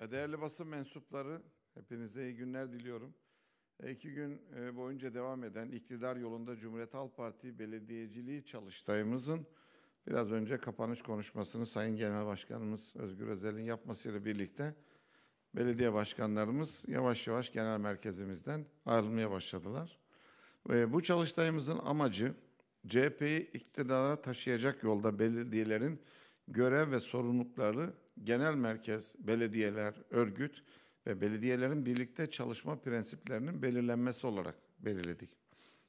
E, değerli basın mensupları, hepinize iyi günler diliyorum. E, iki gün e, boyunca devam eden iktidar yolunda Cumhuriyet Halk Partisi belediyeciliği çalıştayımızın biraz önce kapanış konuşmasını Sayın Genel Başkanımız Özgür Özel'in yapmasıyla birlikte belediye başkanlarımız yavaş yavaş genel merkezimizden ayrılmaya başladılar. Ve bu çalıştayımızın amacı CHP'yi iktidara taşıyacak yolda belediyelerin görev ve sorumlulukları genel merkez, belediyeler, örgüt ve belediyelerin birlikte çalışma prensiplerinin belirlenmesi olarak belirledik.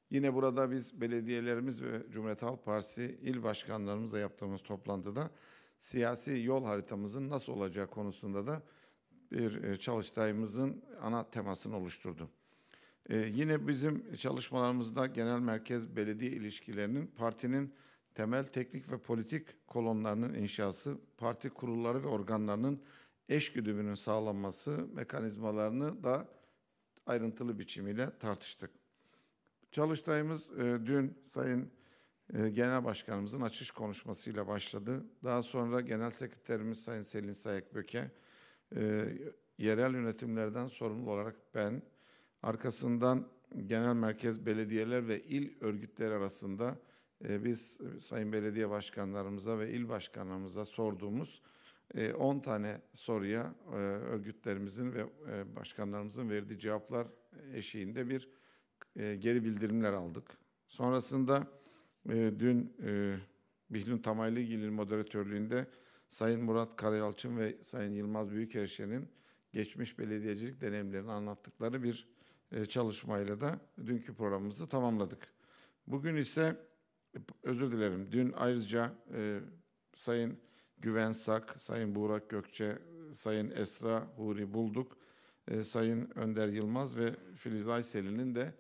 Yine burada biz belediyelerimiz ve Cumhuriyet Halk Partisi il başkanlarımızla yaptığımız toplantıda siyasi yol haritamızın nasıl olacağı konusunda da bir e, çalıştayımızın ana temasını oluşturdu. Ee, yine bizim çalışmalarımızda genel merkez belediye ilişkilerinin partinin temel teknik ve politik kolonlarının inşası, parti kurulları ve organlarının eşgüdümünün sağlanması mekanizmalarını da ayrıntılı biçimiyle tartıştık. Çalıştayımız e, dün Sayın e, Genel Başkanımızın açış konuşmasıyla başladı. Daha sonra Genel Sekreterimiz Sayın Selin Sayakböke, e, yerel yönetimlerden sorumlu olarak ben, arkasından genel merkez belediyeler ve il örgütleri arasında ee, biz e, sayın belediye başkanlarımıza ve il başkanlarımıza sorduğumuz 10 e, tane soruya e, örgütlerimizin ve başkanlarımızın verdiği cevaplar eşiğinde bir geri bildirimler aldık. Sonrasında dün Bihlün Tamaylıgil'in moderatörlüğünde Sayın Murat Karayalçın ve Sayın Yılmaz Büyükerşen'in geçmiş belediyecilik deneyimlerini anlattıkları bir çalışmayla da dünkü programımızı tamamladık. Bugün ise özür dilerim. Dün ayrıca e, Sayın Güven Sak, Sayın Burak Gökçe, Sayın Esra Huri Bulduk, e, Sayın Önder Yılmaz ve Filiz Ayseli'nin de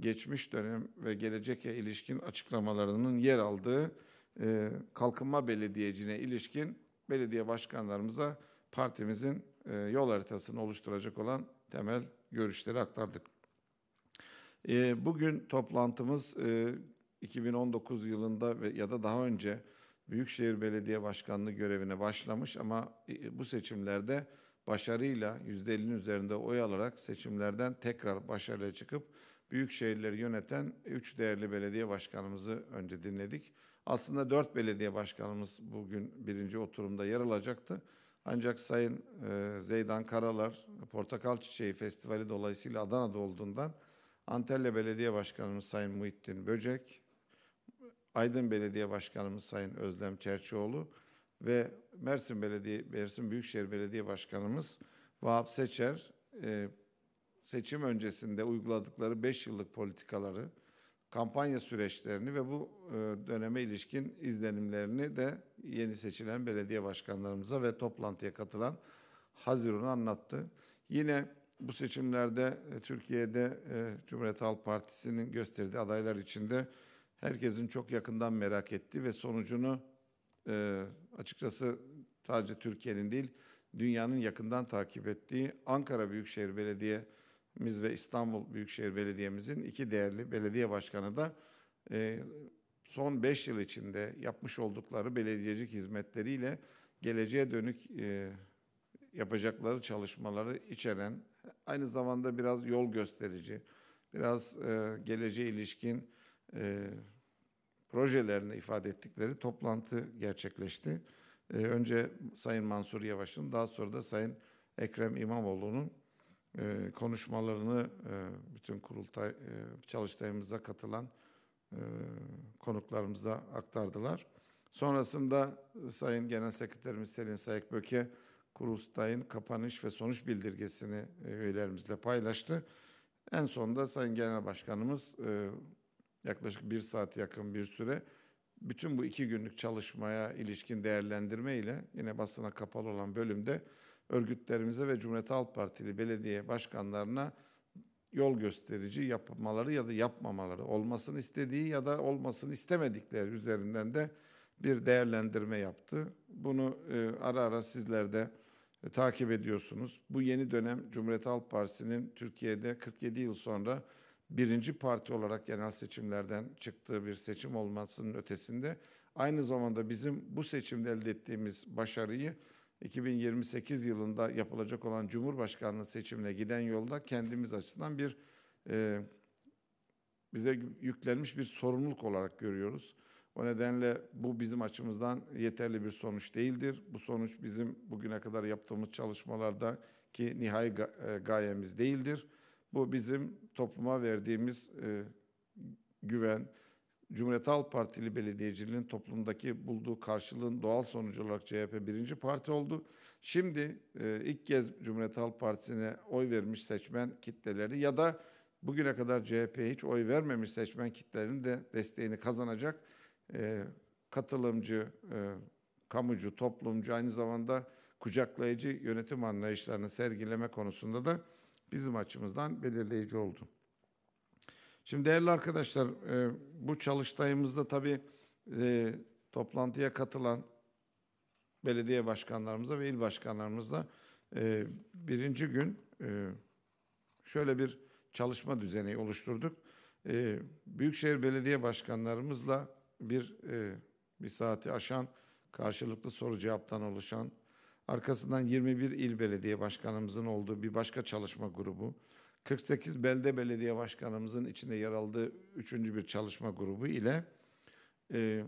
geçmiş dönem ve gelecekle ilişkin açıklamalarının yer aldığı e, Kalkınma Belediyeci'ne ilişkin belediye başkanlarımıza partimizin e, yol haritasını oluşturacak olan temel görüşleri aktardık. E, bugün toplantımız e, 2019 yılında ve ya da daha önce Büyükşehir Belediye Başkanlığı görevine başlamış ama e, e, bu seçimlerde başarıyla %50'nin üzerinde oy alarak seçimlerden tekrar başarıya çıkıp büyük şehirleri yöneten 3 değerli belediye başkanımızı önce dinledik. Aslında 4 belediye başkanımız bugün birinci oturumda yer alacaktı. Ancak Sayın e, Zeydan Karalar Portakal Çiçeği Festivali dolayısıyla Adana'da olduğundan Antalya Belediye Başkanımız Sayın Muhittin Böcek, Aydın Belediye Başkanımız Sayın Özlem Çerçioğlu ve Mersin Belediye Mersin Büyükşehir Belediye Başkanımız Vahap Seçer e, seçim öncesinde uyguladıkları 5 yıllık politikaları, kampanya süreçlerini ve bu e, döneme ilişkin izlenimlerini de yeni seçilen belediye başkanlarımıza ve toplantıya katılan Haziran'ı anlattı. Yine bu seçimlerde e, Türkiye'de e, Cumhuriyet Halk Partisi'nin gösterdiği adaylar içinde herkesin çok yakından merak etti ve sonucunu e, açıkçası sadece Türkiye'nin değil dünyanın yakından takip ettiği Ankara Büyükşehir Belediye'miz ve İstanbul Büyükşehir Belediye'mizin iki değerli belediye başkanı da e, son beş yıl içinde yapmış oldukları belediyecilik hizmetleriyle geleceğe dönük e, yapacakları çalışmaları içeren, aynı zamanda biraz yol gösterici, biraz e, geleceğe ilişkin e, projelerini ifade ettikleri toplantı gerçekleşti. E, önce Sayın Mansur Yavaş'ın daha sonra da Sayın Ekrem İmamoğlu'nun e, konuşmalarını e, bütün kurultay e, çalıştayımıza katılan e, konuklarımıza aktardılar. Sonrasında Sayın Genel Sekreterimiz Selin Sayıkböke kurultayın kapanış ve sonuç bildirgesini e, üyelerimizle paylaştı. En sonunda Sayın Genel Başkanımız e, yaklaşık bir saat yakın bir süre bütün bu iki günlük çalışmaya ilişkin değerlendirme ile yine basına kapalı olan bölümde örgütlerimize ve Cumhuriyet Halk Partili belediye başkanlarına yol gösterici yapmaları ya da yapmamaları, olmasını istediği ya da olmasını istemedikleri üzerinden de bir değerlendirme yaptı. Bunu e, ara ara sizler de e, takip ediyorsunuz. Bu yeni dönem Cumhuriyet Halk Partisi'nin Türkiye'de 47 yıl sonra birinci parti olarak genel seçimlerden çıktığı bir seçim olmasının ötesinde aynı zamanda bizim bu seçimde elde ettiğimiz başarıyı 2028 yılında yapılacak olan Cumhurbaşkanlığı seçimine giden yolda kendimiz açısından bir e, bize yüklenmiş bir sorumluluk olarak görüyoruz. O nedenle bu bizim açımızdan yeterli bir sonuç değildir. Bu sonuç bizim bugüne kadar yaptığımız çalışmalardaki nihai e, gayemiz değildir. Bu bizim topluma verdiğimiz e, güven, Cumhuriyet Halk Partili belediyeciliğin toplumdaki bulduğu karşılığın doğal sonucu olarak CHP birinci parti oldu. Şimdi e, ilk kez Cumhuriyet Halk Partisi'ne oy vermiş seçmen kitleleri ya da bugüne kadar CHP'ye hiç oy vermemiş seçmen kitlerinin de desteğini kazanacak e, katılımcı, e, kamucu, toplumcu aynı zamanda kucaklayıcı yönetim anlayışlarını sergileme konusunda da bizim açımızdan belirleyici oldu. Şimdi değerli arkadaşlar, e, bu çalıştayımızda tabii e, toplantıya katılan belediye başkanlarımıza ve il başkanlarımızla e, birinci gün e, şöyle bir çalışma düzeni oluşturduk. E, Büyükşehir Belediye Başkanlarımızla bir e, bir saati aşan karşılıklı soru cevaptan oluşan Arkasından 21 il belediye başkanımızın olduğu bir başka çalışma grubu, 48 belde belediye başkanımızın içinde yer aldığı üçüncü bir çalışma grubu ile e,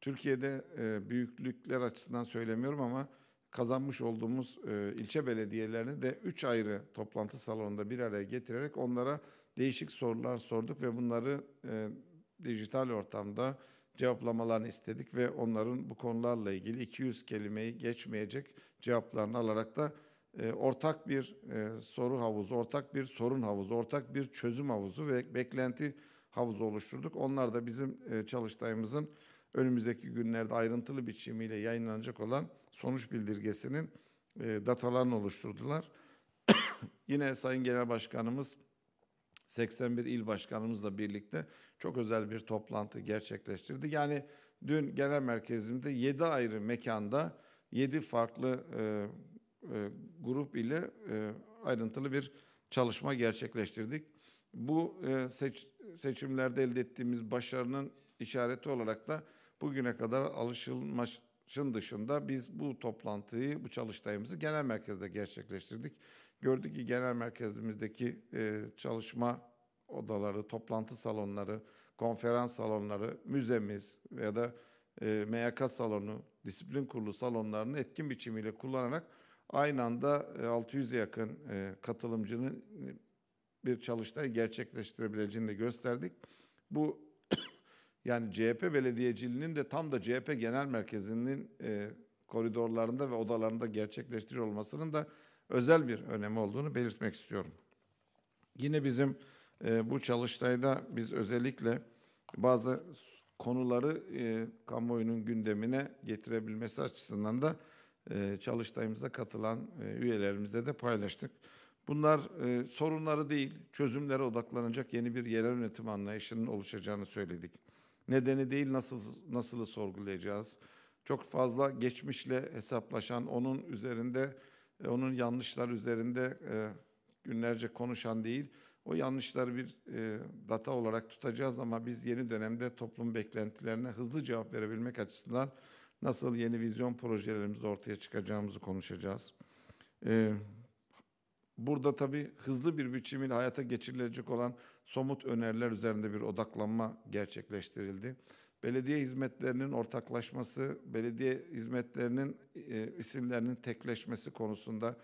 Türkiye'de e, büyüklükler açısından söylemiyorum ama kazanmış olduğumuz e, ilçe belediyelerini de üç ayrı toplantı salonunda bir araya getirerek onlara değişik sorular sorduk ve bunları e, dijital ortamda cevaplamalarını istedik ve onların bu konularla ilgili 200 kelimeyi geçmeyecek cevaplarını alarak da e, ortak bir e, soru havuzu, ortak bir sorun havuzu, ortak bir çözüm havuzu ve beklenti havuzu oluşturduk. Onlar da bizim e, çalıştayımızın önümüzdeki günlerde ayrıntılı biçimiyle yayınlanacak olan sonuç bildirgesinin e, datalarını oluşturdular. Yine Sayın Genel Başkanımız 81 il başkanımızla birlikte çok özel bir toplantı gerçekleştirdi. Yani dün genel merkezimde 7 ayrı mekanda 7 farklı e, e, grup ile e, ayrıntılı bir çalışma gerçekleştirdik. Bu e, seç, seçimlerde elde ettiğimiz başarının işareti olarak da bugüne kadar alışılmışın dışında biz bu toplantıyı, bu çalıştayımızı genel merkezde gerçekleştirdik. Gördük ki genel merkezimizdeki e, çalışma odaları, toplantı salonları, konferans salonları, müzemiz veya da e, MYK salonu, disiplin kurulu salonlarını etkin biçimiyle kullanarak aynı anda 600'e yakın e, katılımcının bir çalıştay gerçekleştirebileceğini de gösterdik. Bu yani CHP belediyeciliğinin de tam da CHP genel merkezinin e, koridorlarında ve odalarında gerçekleştiriyor olmasının da özel bir önemi olduğunu belirtmek istiyorum. Yine bizim e, bu çalıştayda biz özellikle bazı konuları e, kamuoyunun gündemine getirebilmesi açısından da e, çalıştayımıza katılan e, üyelerimize de paylaştık. Bunlar e, sorunları değil, çözümlere odaklanacak yeni bir yerel yönetim anlayışının oluşacağını söyledik. Nedeni değil nasıl nasılı sorgulayacağız. Çok fazla geçmişle hesaplaşan, onun üzerinde e, onun yanlışlar üzerinde e, günlerce konuşan değil, o yanlışları bir e, data olarak tutacağız ama biz yeni dönemde toplum beklentilerine hızlı cevap verebilmek açısından nasıl yeni vizyon projelerimizi ortaya çıkacağımızı konuşacağız. E, burada tabii hızlı bir biçimiyle hayata geçirilecek olan somut öneriler üzerinde bir odaklanma gerçekleştirildi belediye hizmetlerinin ortaklaşması, belediye hizmetlerinin e, isimlerinin tekleşmesi konusunda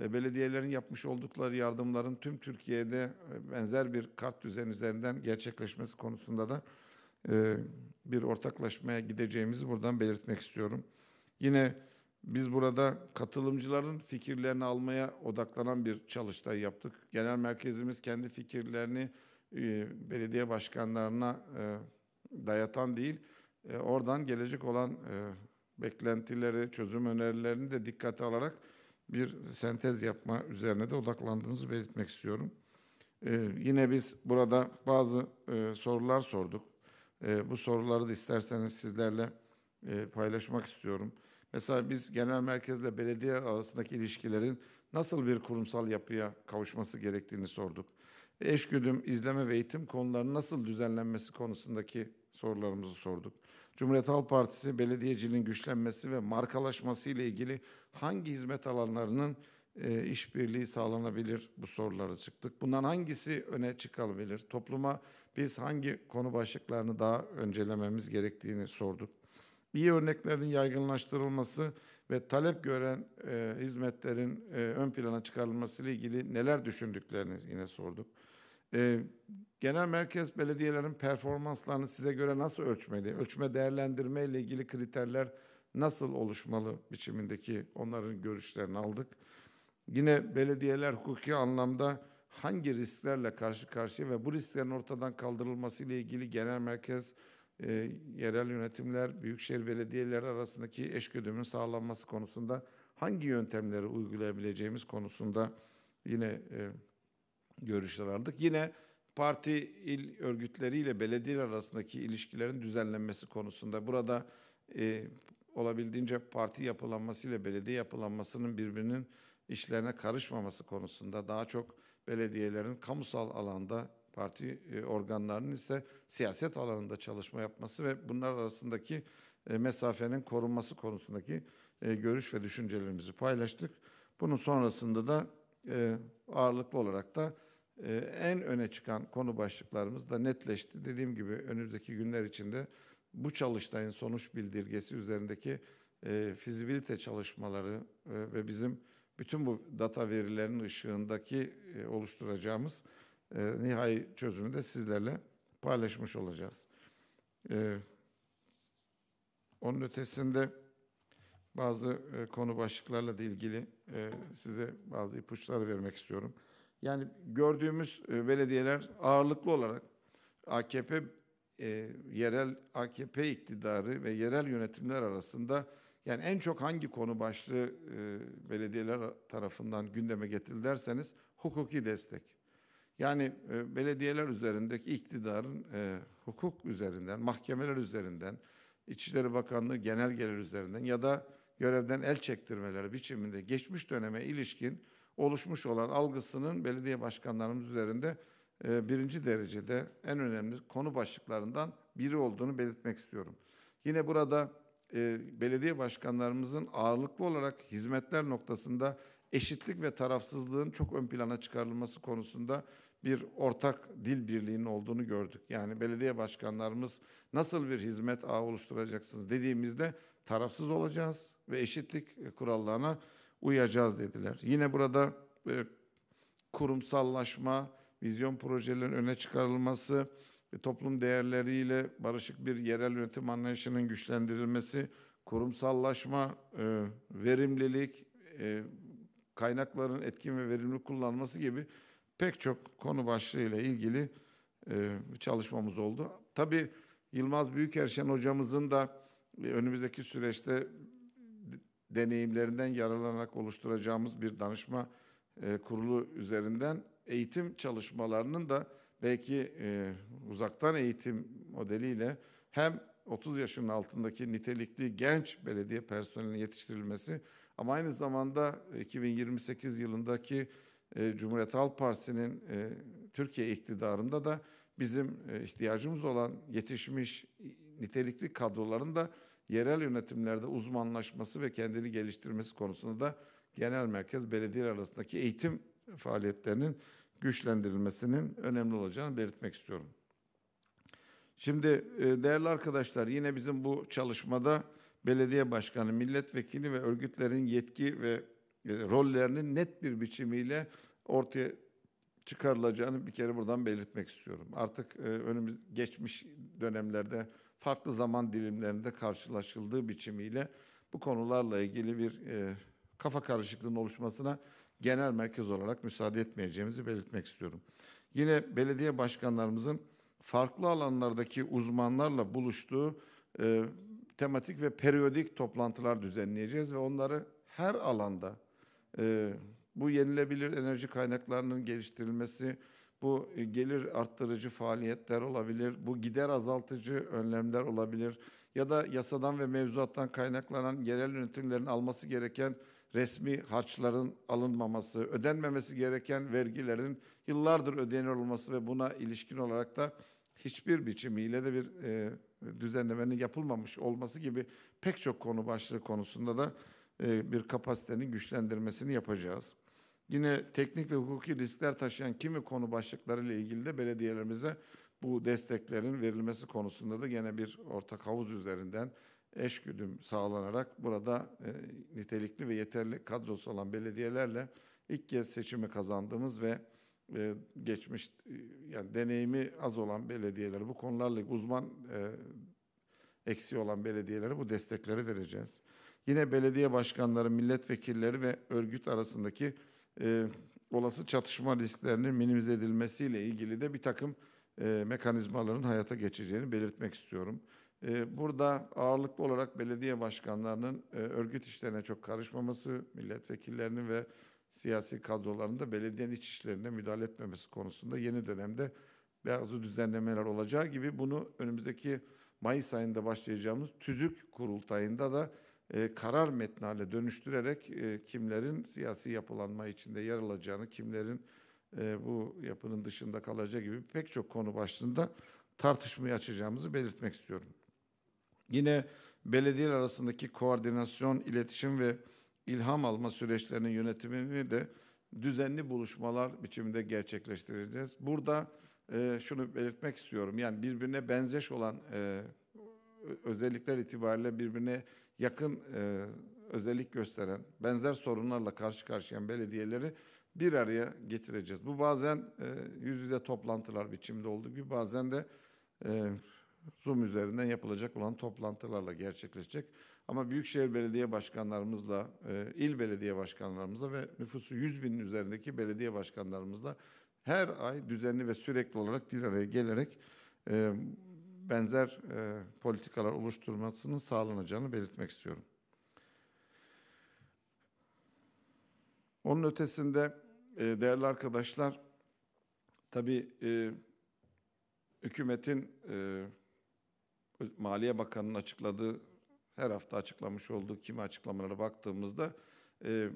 e, belediyelerin yapmış oldukları yardımların tüm Türkiye'de e, benzer bir kart düzen üzerinden gerçekleşmesi konusunda da e, bir ortaklaşmaya gideceğimizi buradan belirtmek istiyorum. Yine biz burada katılımcıların fikirlerini almaya odaklanan bir çalıştay yaptık. Genel merkezimiz kendi fikirlerini e, belediye başkanlarına e, dayatan değil, e, oradan gelecek olan e, beklentileri, çözüm önerilerini de dikkate alarak bir sentez yapma üzerine de odaklandığımızı belirtmek istiyorum. E, yine biz burada bazı e, sorular sorduk. E, bu soruları da isterseniz sizlerle e, paylaşmak istiyorum. Mesela biz genel merkezle belediyeler arasındaki ilişkilerin nasıl bir kurumsal yapıya kavuşması gerektiğini sorduk eşgüdüm, izleme ve eğitim konularının nasıl düzenlenmesi konusundaki sorularımızı sorduk. Cumhuriyet Halk Partisi belediyeciliğin güçlenmesi ve markalaşması ile ilgili hangi hizmet alanlarının e, işbirliği sağlanabilir bu sorulara çıktık. Bundan hangisi öne çıkabilir? Topluma biz hangi konu başlıklarını daha öncelememiz gerektiğini sorduk. İyi örneklerin yaygınlaştırılması ve talep gören e, hizmetlerin e, ön plana çıkarılması ile ilgili neler düşündüklerini yine sorduk. E, genel merkez belediyelerin performanslarını size göre nasıl ölçmeli? Ölçme değerlendirme ile ilgili kriterler nasıl oluşmalı biçimindeki onların görüşlerini aldık. Yine belediyeler hukuki anlamda hangi risklerle karşı karşıya ve bu risklerin ortadan kaldırılması ile ilgili genel merkez e, yerel yönetimler, büyükşehir belediyeleri arasındaki eşgüdümün sağlanması konusunda hangi yöntemleri uygulayabileceğimiz konusunda yine e, görüşler aldık. Yine parti il örgütleriyle belediyeler arasındaki ilişkilerin düzenlenmesi konusunda burada e, olabildiğince parti yapılanması ile belediye yapılanmasının birbirinin işlerine karışmaması konusunda daha çok belediyelerin kamusal alanda parti e, organlarının ise siyaset alanında çalışma yapması ve bunlar arasındaki e, mesafenin korunması konusundaki e, görüş ve düşüncelerimizi paylaştık. Bunun sonrasında da ağırlıklı olarak da ee, en öne çıkan konu başlıklarımız da netleşti. Dediğim gibi önümüzdeki günler içinde bu çalıştayın sonuç bildirgesi üzerindeki e, fizibilite çalışmaları e, ve bizim bütün bu data verilerinin ışığındaki e, oluşturacağımız nihai çözümü de sizlerle paylaşmış olacağız. onun ötesinde bazı konu başlıklarla da ilgili size bazı ipuçları vermek istiyorum. Yani gördüğümüz e, belediyeler ağırlıklı olarak AKP e, yerel AKP iktidarı ve yerel yönetimler arasında yani en çok hangi konu başlığı e, belediyeler tarafından gündeme getirildi derseniz hukuki destek. Yani e, belediyeler üzerindeki iktidarın e, hukuk üzerinden, mahkemeler üzerinden, İçişleri Bakanlığı genel gelir üzerinden ya da görevden el çektirmeleri biçiminde geçmiş döneme ilişkin oluşmuş olan algısının belediye başkanlarımız üzerinde e, birinci derecede en önemli konu başlıklarından biri olduğunu belirtmek istiyorum. Yine burada e, belediye başkanlarımızın ağırlıklı olarak hizmetler noktasında eşitlik ve tarafsızlığın çok ön plana çıkarılması konusunda bir ortak dil birliğinin olduğunu gördük. Yani belediye başkanlarımız nasıl bir hizmet ağı oluşturacaksınız dediğimizde tarafsız olacağız ve eşitlik kurallarına uyacağız dediler. Yine burada e, kurumsallaşma, vizyon projelerinin öne çıkarılması, e, toplum değerleriyle barışık bir yerel yönetim anlayışının güçlendirilmesi, kurumsallaşma, e, verimlilik, e, kaynakların etkin ve verimli kullanılması gibi pek çok konu başlığıyla ilgili e, çalışmamız oldu. Tabii Yılmaz Büyükerşen hocamızın da e, önümüzdeki süreçte deneyimlerinden yararlanarak oluşturacağımız bir danışma e, kurulu üzerinden eğitim çalışmalarının da belki e, uzaktan eğitim modeliyle hem 30 yaşın altındaki nitelikli genç belediye personelinin yetiştirilmesi ama aynı zamanda 2028 yılındaki e, Cumhuriyet Halk Partisi'nin e, Türkiye iktidarında da bizim e, ihtiyacımız olan yetişmiş nitelikli kadroların da yerel yönetimlerde uzmanlaşması ve kendini geliştirmesi konusunda da genel merkez belediye arasındaki eğitim faaliyetlerinin güçlendirilmesinin önemli olacağını belirtmek istiyorum. Şimdi e, değerli arkadaşlar yine bizim bu çalışmada belediye başkanı, milletvekili ve örgütlerin yetki ve e, rollerinin net bir biçimiyle ortaya çıkarılacağını bir kere buradan belirtmek istiyorum. Artık e, önümüz geçmiş dönemlerde farklı zaman dilimlerinde karşılaşıldığı biçimiyle bu konularla ilgili bir e, kafa karışıklığının oluşmasına genel merkez olarak müsaade etmeyeceğimizi belirtmek istiyorum. Yine belediye başkanlarımızın farklı alanlardaki uzmanlarla buluştuğu e, tematik ve periyodik toplantılar düzenleyeceğiz ve onları her alanda e, bu yenilebilir enerji kaynaklarının geliştirilmesi, bu e, gelir arttırıcı faaliyetler olabilir, bu gider azaltıcı önlemler olabilir ya da yasadan ve mevzuattan kaynaklanan yerel yönetimlerin alması gereken resmi harçların alınmaması, ödenmemesi gereken vergilerin yıllardır ödenir olması ve buna ilişkin olarak da hiçbir biçimiyle de bir e, düzenlemenin yapılmamış olması gibi pek çok konu başlığı konusunda da e, bir kapasitenin güçlendirmesini yapacağız. Yine teknik ve hukuki riskler taşıyan kimi konu başlıkları ile ilgili de belediyelerimize bu desteklerin verilmesi konusunda da yine bir ortak havuz üzerinden eşgüdüm sağlanarak burada e, nitelikli ve yeterli kadrosu olan belediyelerle ilk kez seçimi kazandığımız ve e, geçmiş e, yani deneyimi az olan belediyeler bu konularla uzman e, eksiği olan belediyelere bu destekleri vereceğiz. Yine belediye başkanları, milletvekilleri ve örgüt arasındaki e, olası çatışma risklerinin minimize edilmesiyle ilgili de bir takım e, mekanizmaların hayata geçeceğini belirtmek istiyorum. E, burada ağırlıklı olarak belediye başkanlarının e, örgüt işlerine çok karışmaması, milletvekillerinin ve siyasi kadroların da belediyenin iç işlerine müdahale etmemesi konusunda yeni dönemde bazı düzenlemeler olacağı gibi bunu önümüzdeki Mayıs ayında başlayacağımız tüzük kurultayında da e, karar metni haline dönüştürerek e, kimlerin siyasi yapılanma içinde yer alacağını, kimlerin e, bu yapının dışında kalacağı gibi pek çok konu başlığında tartışmayı açacağımızı belirtmek istiyorum. Yine belediyeler arasındaki koordinasyon, iletişim ve ilham alma süreçlerinin yönetimini de düzenli buluşmalar biçiminde gerçekleştireceğiz. Burada e, şunu belirtmek istiyorum. Yani birbirine benzeş olan e, özellikler itibariyle birbirine yakın e, özellik gösteren, benzer sorunlarla karşı karşıya belediyeleri bir araya getireceğiz. Bu bazen e, yüz yüze toplantılar biçimde olduğu gibi bazen de e, Zoom üzerinden yapılacak olan toplantılarla gerçekleşecek. Ama büyükşehir belediye başkanlarımızla, e, il belediye başkanlarımızla ve nüfusu 100 binin üzerindeki belediye başkanlarımızla her ay düzenli ve sürekli olarak bir araya gelerek e, benzer e, politikalar oluşturmasının sağlanacağını belirtmek istiyorum. Onun ötesinde e, değerli arkadaşlar, tabii e, hükümetin e, Maliye Bakanı'nın açıkladığı, her hafta açıklamış olduğu kimi açıklamalara baktığımızda e,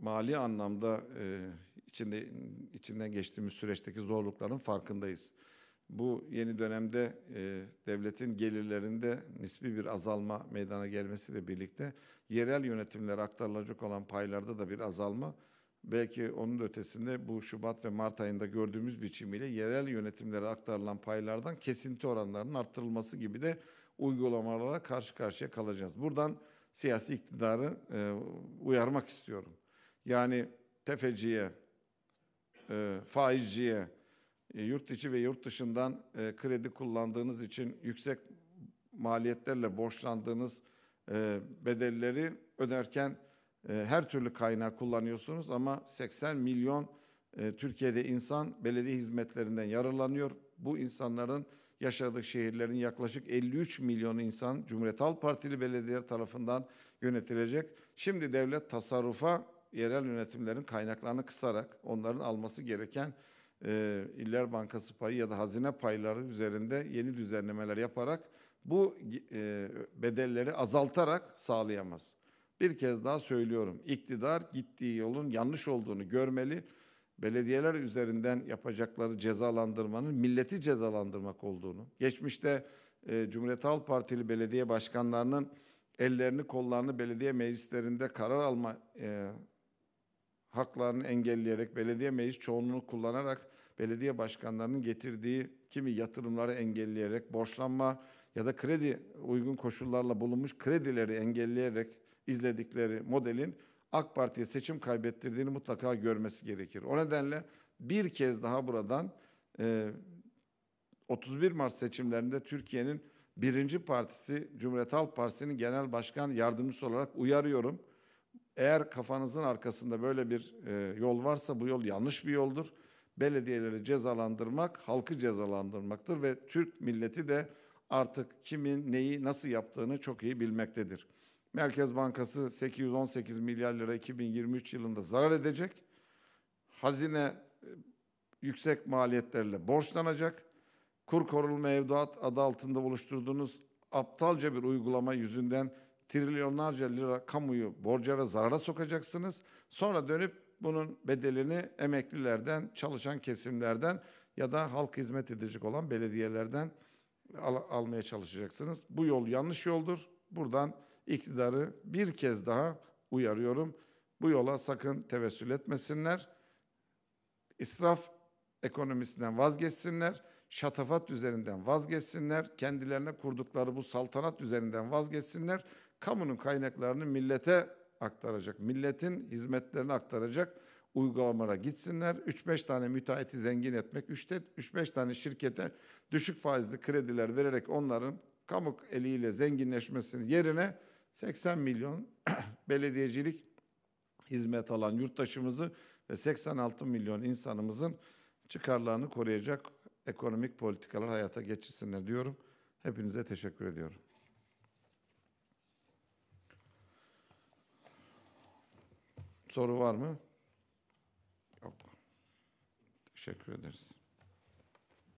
mali anlamda e, içinde içinden geçtiğimiz süreçteki zorlukların farkındayız bu yeni dönemde e, devletin gelirlerinde nispi bir azalma meydana gelmesiyle birlikte yerel yönetimlere aktarılacak olan paylarda da bir azalma belki onun ötesinde bu Şubat ve Mart ayında gördüğümüz biçimiyle yerel yönetimlere aktarılan paylardan kesinti oranlarının arttırılması gibi de uygulamalara karşı karşıya kalacağız. Buradan siyasi iktidarı e, uyarmak istiyorum. Yani tefeciye, e, faizciye, e, yurt içi ve yurt dışından e, kredi kullandığınız için yüksek maliyetlerle borçlandığınız e, bedelleri öderken e, her türlü kaynağı kullanıyorsunuz ama 80 milyon e, Türkiye'de insan belediye hizmetlerinden yararlanıyor. Bu insanların yaşadığı şehirlerin yaklaşık 53 milyon insan Cumhuriyet Halk Partili belediyeler tarafından yönetilecek. Şimdi devlet tasarrufa yerel yönetimlerin kaynaklarını kısarak onların alması gereken e, İller Bankası payı ya da hazine payları üzerinde yeni düzenlemeler yaparak bu e, bedelleri azaltarak sağlayamaz. Bir kez daha söylüyorum. iktidar gittiği yolun yanlış olduğunu görmeli. Belediyeler üzerinden yapacakları cezalandırmanın milleti cezalandırmak olduğunu. Geçmişte e, Cumhuriyet Halk Partili belediye başkanlarının ellerini kollarını belediye meclislerinde karar alma e, haklarını engelleyerek belediye meclis çoğunluğunu kullanarak belediye başkanlarının getirdiği kimi yatırımları engelleyerek borçlanma ya da kredi uygun koşullarla bulunmuş kredileri engelleyerek izledikleri modelin AK Parti'ye seçim kaybettirdiğini mutlaka görmesi gerekir. O nedenle bir kez daha buradan e, 31 Mart seçimlerinde Türkiye'nin birinci partisi Cumhuriyet Halk Partisi'nin genel başkan yardımcısı olarak uyarıyorum. Eğer kafanızın arkasında böyle bir e, yol varsa bu yol yanlış bir yoldur belediyeleri cezalandırmak halkı cezalandırmaktır ve Türk milleti de artık kimin neyi nasıl yaptığını çok iyi bilmektedir. Merkez Bankası 818 milyar lira 2023 yılında zarar edecek. Hazine e, yüksek maliyetlerle borçlanacak. Kur korunma mevduat adı altında oluşturduğunuz aptalca bir uygulama yüzünden trilyonlarca lira kamuyu borca ve zarara sokacaksınız. Sonra dönüp bunun bedelini emeklilerden, çalışan kesimlerden ya da halk hizmet edecek olan belediyelerden al almaya çalışacaksınız. Bu yol yanlış yoldur. Buradan iktidarı bir kez daha uyarıyorum. Bu yola sakın tevessül etmesinler. İsraf ekonomisinden vazgeçsinler. Şatafat üzerinden vazgeçsinler. Kendilerine kurdukları bu saltanat üzerinden vazgeçsinler. Kamunun kaynaklarını millete aktaracak, milletin hizmetlerini aktaracak uygulamalara gitsinler. 3-5 tane müteahhiti zengin etmek, 3-5 tane şirkete düşük faizli krediler vererek onların kamu eliyle zenginleşmesinin yerine 80 milyon belediyecilik hizmet alan yurttaşımızı ve 86 milyon insanımızın çıkarlarını koruyacak ekonomik politikalar hayata geçirsinler diyorum. Hepinize teşekkür ediyorum. Soru var mı? Yok. Teşekkür ederiz.